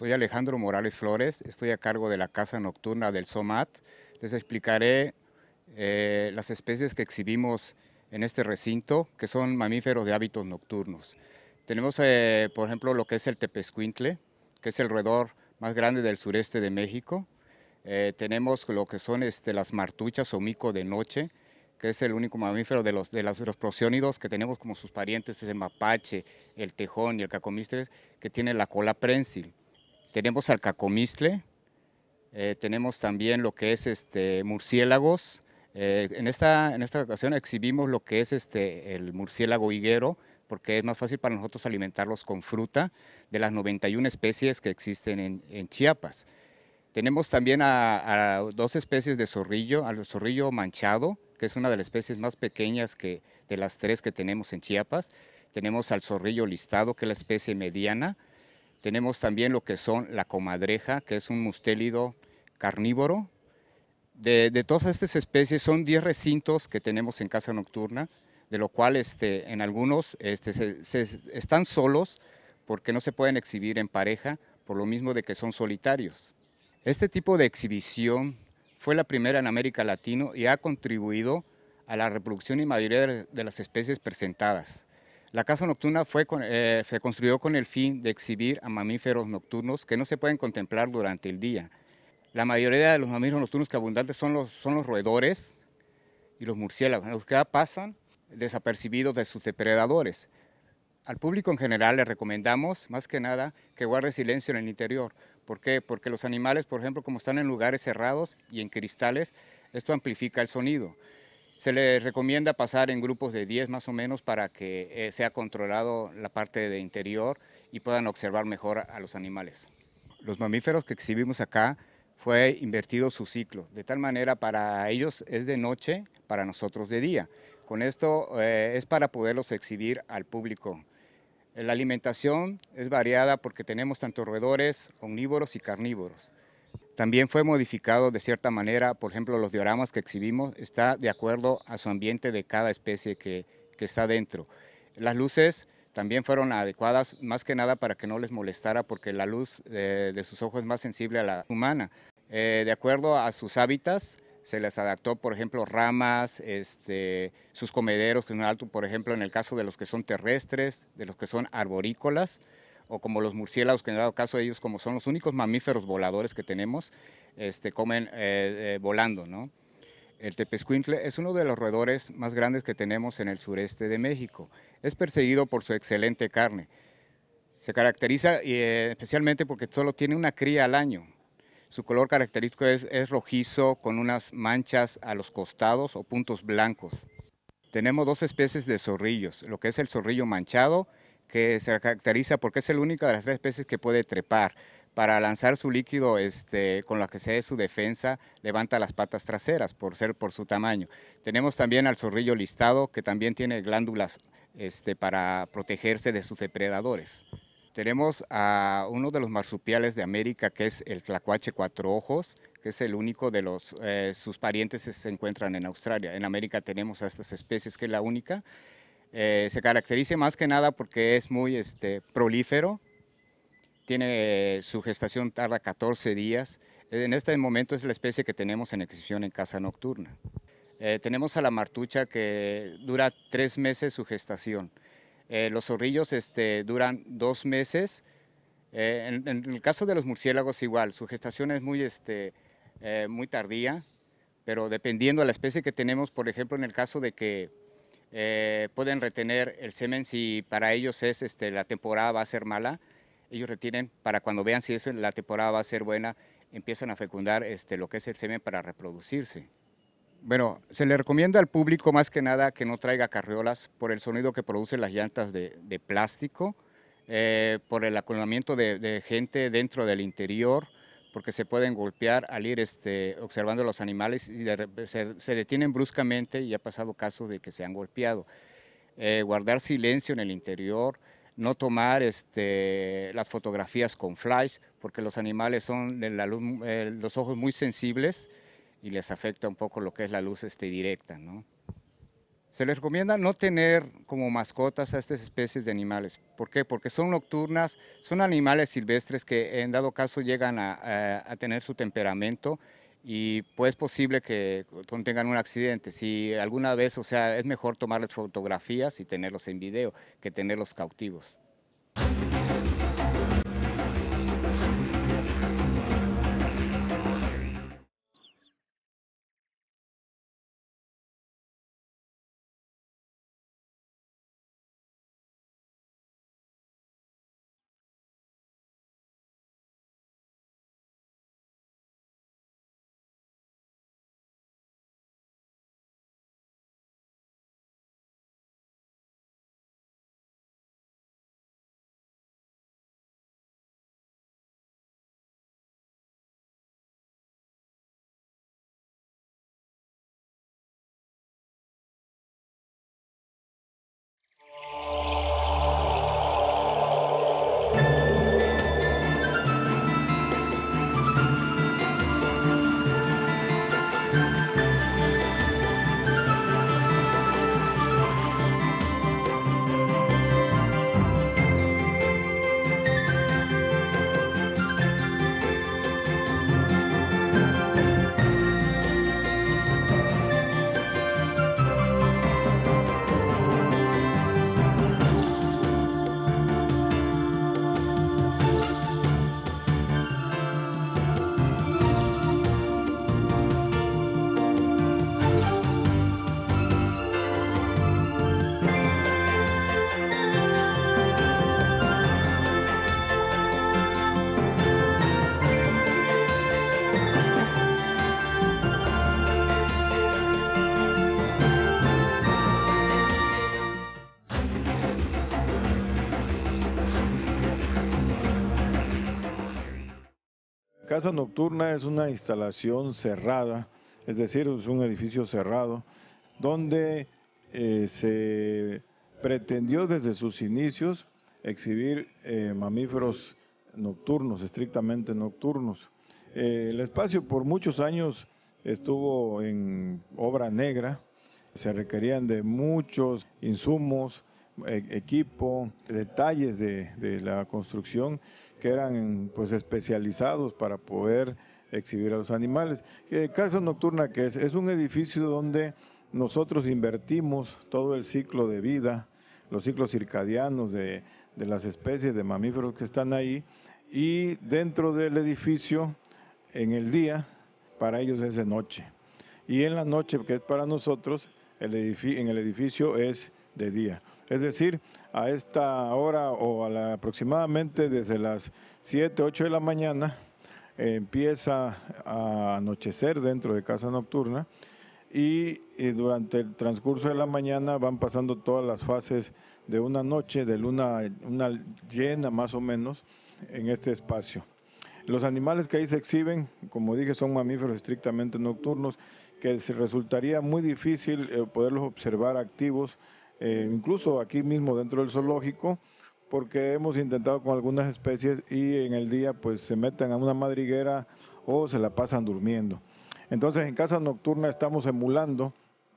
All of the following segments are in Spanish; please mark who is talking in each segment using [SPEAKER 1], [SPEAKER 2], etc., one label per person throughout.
[SPEAKER 1] Soy Alejandro Morales Flores, estoy a cargo de la Casa Nocturna del SOMAT. Les explicaré eh, las especies que exhibimos en este recinto, que son mamíferos de hábitos nocturnos. Tenemos, eh, por ejemplo, lo que es el tepezcuintle, que es el roedor más grande del sureste de México. Eh, tenemos lo que son este, las martuchas o mico de noche, que es el único mamífero de los, de los, que tenemos como sus parientes, es el mapache, el tejón y el cacomistres, que tiene la cola prensil tenemos al cacomistle, eh, tenemos también lo que es este, murciélagos. Eh, en, esta, en esta ocasión exhibimos lo que es este, el murciélago higuero, porque es más fácil para nosotros alimentarlos con fruta de las 91 especies que existen en, Chiapas. Tenemos también a, a, dos especies de zorrillo, al zorrillo manchado, que es una de las especies más pequeñas que, de las tres que tenemos en Chiapas. Tenemos al zorrillo listado, que es la especie mediana, tenemos también lo que son la comadreja, que es un mustélido carnívoro. De, todas estas especies son 10 recintos que tenemos en casa nocturna, de lo cual este, en algunos este, están solos porque no se pueden exhibir en pareja, por lo mismo de que son solitarios. Este tipo de exhibición fue la primera en América Latina y ha contribuido a la reproducción y mayoría de las especies presentadas. La casa nocturna fue, eh, se construyó con el fin de exhibir a mamíferos nocturnos que no se pueden contemplar durante el día. La mayoría de los mamíferos nocturnos que abundantes son los, son los roedores y los murciélagos, los que pasan desapercibidos de sus depredadores. Al público en general le recomendamos, más que nada, que guarde silencio en el interior. ¿Por qué? Porque los animales, por ejemplo, como están en lugares cerrados y en cristales, esto amplifica el sonido. Se les recomienda pasar en grupos de 10 más o menos para que eh, sea controlado la parte de interior y puedan observar mejor a, los animales. Los mamíferos que exhibimos acá fue invertido su ciclo, de tal manera para ellos es de noche, para nosotros de día. Con esto eh, es para poderlos exhibir al público. La alimentación es variada porque tenemos tanto roedores, omnívoros y carnívoros. También fue modificado de cierta manera, por ejemplo, los dioramas que exhibimos está de acuerdo a su ambiente de cada especie que, está dentro. Las luces también fueron adecuadas más que nada para que no les molestara porque la luz eh, de sus ojos es más sensible a la humana. Eh, de acuerdo a sus hábitats, se les adaptó, por ejemplo, ramas, este, sus comederos, que son altos, por ejemplo, en el caso de los que son terrestres, de los que son arborícolas, o como los murciélagos, que en dado caso ellos como son los únicos mamíferos voladores que tenemos, este, comen eh, eh, volando. ¿no? El tepezcuintle es uno de los roedores más grandes que tenemos en el sureste de México. Es perseguido por su excelente carne. Se caracteriza eh, especialmente porque solo tiene una cría al año. Su color característico es rojizo con unas manchas a los costados o puntos blancos. Tenemos dos especies de zorrillos, lo que es el zorrillo manchado que se caracteriza porque es el único de las tres especies que puede trepar. Para lanzar su líquido este, con la que se dé su defensa, levanta las patas traseras por ser por su tamaño. Tenemos también al zorrillo listado, que también tiene glándulas este, para protegerse de sus depredadores. Tenemos a uno de los marsupiales de América, que es el tlacuache cuatro ojos, que es el único de los, eh, sus parientes se encuentran en Australia. En América tenemos a estas especies, que es la única. Eh, se caracteriza más que nada porque es muy este, prolífero, tiene eh, su gestación tarda 14 días. En este momento es la especie que tenemos en exhibición en casa nocturna. Eh, tenemos a la martucha que dura tres meses su gestación. los zorrillos este, duran dos meses. en, el caso de los murciélagos igual, su gestación es muy, este, muy tardía, pero dependiendo de la especie que tenemos, por ejemplo, en el caso de que eh, pueden retener el semen si para ellos es este, la temporada va a ser mala. Ellos retienen para cuando vean si es la temporada va a ser buena, empiezan a fecundar este, lo que es el semen para reproducirse. Bueno, se le recomienda al público más que nada que no traiga carriolas por el sonido que producen las llantas de, plástico, eh, por el acolamiento de gente dentro del interior, porque se pueden golpear al ir este, observando los animales y se, detienen bruscamente y ha pasado casos de que se han golpeado. Eh, guardar silencio en el interior, no tomar este, las fotografías con flash, porque los animales son eh, los ojos muy sensibles y les afecta un poco lo que es la luz este, directa. ¿no? Se les recomienda no tener como mascotas a estas especies de animales. ¿Por qué? Porque son nocturnas, son animales silvestres que en dado caso llegan a, tener su temperamento y pues posible que contengan un accidente. Si alguna vez, o sea, es mejor tomarles fotografías y tenerlos en video que tenerlos cautivos.
[SPEAKER 2] La casa nocturna es una instalación cerrada, es decir, es un edificio cerrado, donde eh, se pretendió desde sus inicios exhibir eh, mamíferos nocturnos, estrictamente nocturnos. Eh, el espacio por muchos años estuvo en obra negra, se requerían de muchos insumos, e, equipo, detalles de, la construcción que eran pues especializados para poder exhibir a los animales. Casa Nocturna que es, es un edificio donde nosotros invertimos todo el ciclo de vida, los ciclos circadianos de, las especies de mamíferos que están ahí y dentro del edificio en el día para ellos es de noche y en la noche que es para nosotros el en el edificio es de día. Es decir, a esta hora o aproximadamente desde las 7, 8 de la mañana empieza a anochecer dentro de casa nocturna y, eh, durante el transcurso de la mañana van pasando todas las fases de una noche, de luna una llena más o menos, en este espacio. Los animales que ahí se exhiben, como dije, son mamíferos estrictamente nocturnos, que resultaría muy difícil eh, poderlos observar activos eh, incluso aquí mismo dentro del zoológico, porque hemos intentado con algunas especies y en el día pues se meten a una madriguera o se la pasan durmiendo. Entonces en casa nocturna estamos emulando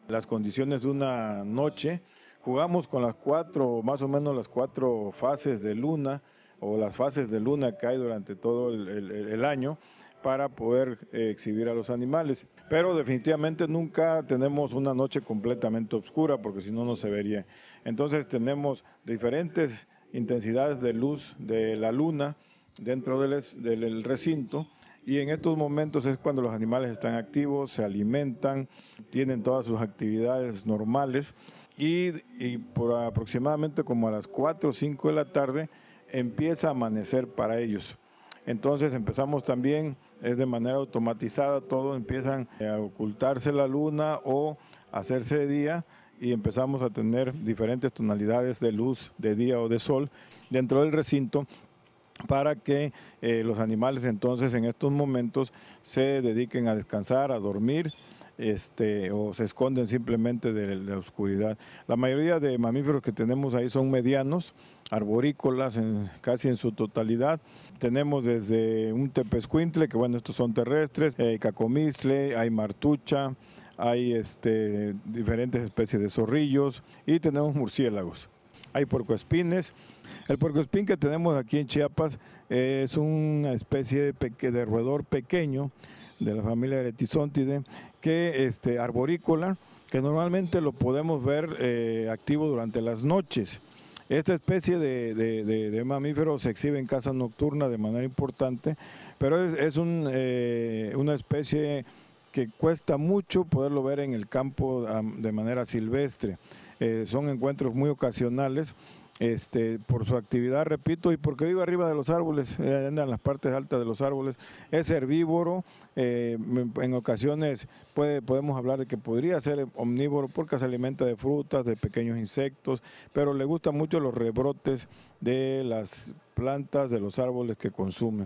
[SPEAKER 2] las condiciones de una noche, jugamos con las cuatro, más o menos las cuatro fases de luna o las fases de luna que hay durante todo el año para poder eh, exhibir a los animales. Pero definitivamente nunca tenemos una noche completamente oscura porque si no, no se vería. Entonces tenemos diferentes intensidades de luz de la luna dentro del, recinto y en estos momentos es cuando los animales están activos, se alimentan, tienen todas sus actividades normales y, y, por aproximadamente como a las 4 o 5 de la tarde empieza a amanecer para ellos. Entonces empezamos también, es de manera automatizada, todos empiezan a ocultarse la luna o hacerse de día y empezamos a tener diferentes tonalidades de luz de día o de sol dentro del recinto para que eh, los animales entonces en estos momentos se dediquen a descansar, a dormir este, o se esconden simplemente de la oscuridad. La mayoría de mamíferos que tenemos ahí son medianos, arborícolas en, casi en su totalidad. Tenemos desde un tepezcuintle, que bueno, estos son terrestres, eh, cacomisle, hay martucha, hay este, diferentes especies de zorrillos y tenemos murciélagos hay puercoespines. El puercoespín que tenemos aquí en Chiapas es una especie de, roedor pequeño de la familia Eretizontidae, que es este, arborícola, que normalmente lo podemos ver eh, activo durante las noches. Esta especie de, mamífero se exhibe en casa nocturna de manera importante, pero es, eh, una especie que cuesta mucho poderlo ver en el campo de manera silvestre. Eh, son encuentros muy ocasionales. Este, por su actividad, repito, y porque vive arriba de los árboles, eh, anda en las partes altas de los árboles, es herbívoro, eh, en ocasiones podemos hablar de que podría ser omnívoro porque se alimenta de frutas, de pequeños insectos, pero le gustan mucho los rebrotes de las plantas, de los árboles que consume.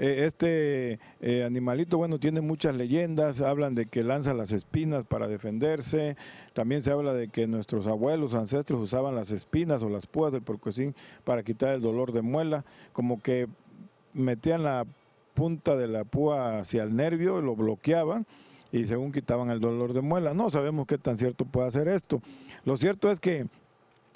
[SPEAKER 2] Eh, este eh, animalito, bueno, tiene muchas leyendas, hablan de que lanza las espinas para defenderse, también se habla de que nuestros abuelos, ancestros usaban las espinas o las púas del espín para quitar el dolor de muela, como que metían la punta de la púa hacia el nervio, lo bloqueaban y según quitaban el dolor de muela. No sabemos qué tan cierto puede ser esto. Lo cierto es que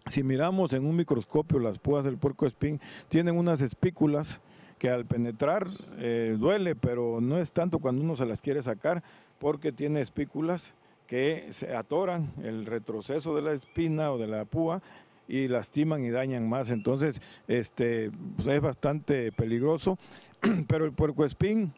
[SPEAKER 2] si miramos en un microscopio las púas del puerco espín, tienen unas espículas que al penetrar eh, duele, pero no es tanto cuando uno se las quiere sacar, porque tiene espículas que se atoran el retroceso de la espina o de la púa y lastiman y dañan más. Entonces, este pues, es bastante peligroso, pero el puercoespín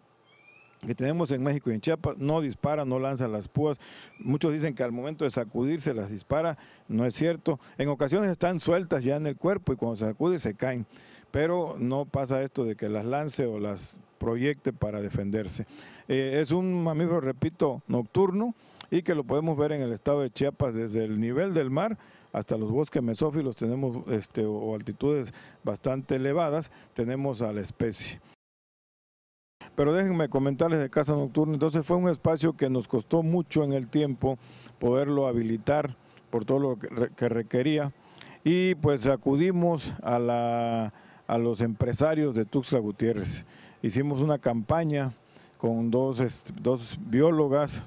[SPEAKER 2] que tenemos en México y en Chiapas, no dispara, no lanza las púas. Muchos dicen que al momento de sacudirse las dispara, no es cierto. En ocasiones están sueltas ya en el cuerpo y cuando se sacude se caen, pero no pasa esto de que las lance o las proyecte para defenderse. Eh, es un mamífero, repito, nocturno y que lo podemos ver en el estado de Chiapas desde el nivel del mar hasta los bosques mesófilos tenemos este, o altitudes bastante elevadas, tenemos a la especie. Pero déjenme comentarles de Casa Nocturna, entonces fue un espacio que nos costó mucho en el tiempo poderlo habilitar por todo lo que requería y pues acudimos a, la, a los empresarios de Tuxla Gutiérrez. Hicimos una campaña con dos, este, dos biólogas,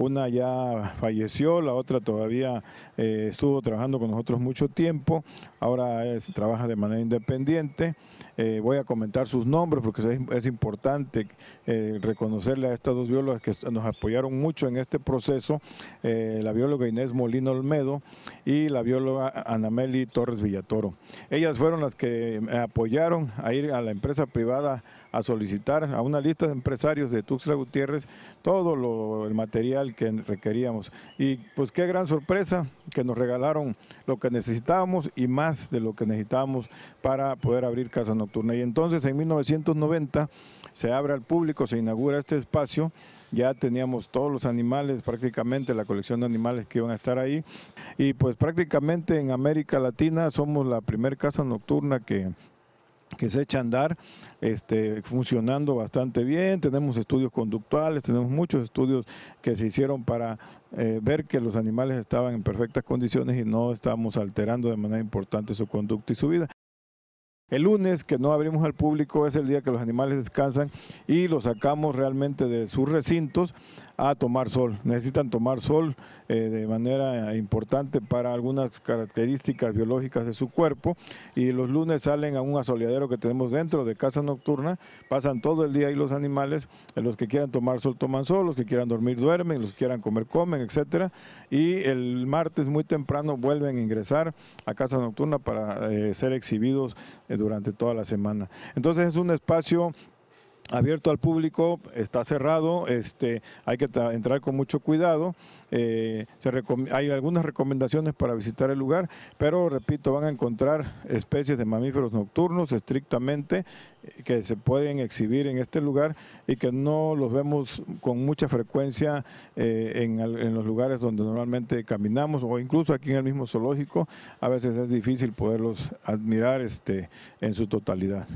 [SPEAKER 2] una ya falleció, la otra todavía eh, estuvo trabajando con nosotros mucho tiempo, ahora se trabaja de manera independiente. Eh, voy a comentar sus nombres porque es, importante eh, reconocerle a estas dos biólogas que nos apoyaron mucho en este proceso, la bióloga Inés Molino Olmedo y la bióloga Anameli Torres Villatoro. Ellas fueron las que apoyaron a ir a la empresa privada a solicitar a una lista de empresarios de Tuxtla Gutiérrez todo el material que requeríamos. Y pues qué gran sorpresa que nos regalaron lo que necesitábamos y más de lo que necesitábamos para poder abrir Casa Nocturna. Y entonces en 1990 se abre al público, se inaugura este espacio ya teníamos todos los animales, prácticamente la colección de animales que iban a estar ahí. Y pues prácticamente en América Latina somos la primera casa nocturna que que se echa a andar este, funcionando bastante bien. Tenemos estudios conductuales, tenemos muchos estudios que se hicieron para eh, ver que los animales estaban en perfectas condiciones y no estamos alterando de manera importante su conducta y su vida. El lunes que no abrimos al público es el día que los animales descansan y los sacamos realmente de sus recintos a tomar sol. Necesitan tomar sol eh, de manera importante para algunas características biológicas de su cuerpo y los lunes salen a un asoleadero que tenemos dentro de casa nocturna, pasan todo el día y los animales, los que quieran tomar sol toman sol, los que quieran dormir duermen, los que quieran comer comen, etcétera, y el martes muy temprano vuelven a ingresar a casa nocturna para eh, ser exhibidos eh, durante toda la semana. Entonces es un espacio abierto al público, está cerrado, este, hay que entrar con mucho cuidado. Eh, hay algunas recomendaciones para visitar el lugar, pero repito, van a encontrar especies de mamíferos nocturnos estrictamente eh, que se pueden exhibir en este lugar y que no los vemos con mucha frecuencia eh, en, los lugares donde normalmente caminamos o incluso aquí en el mismo zoológico. A veces es difícil poderlos admirar este, en su totalidad.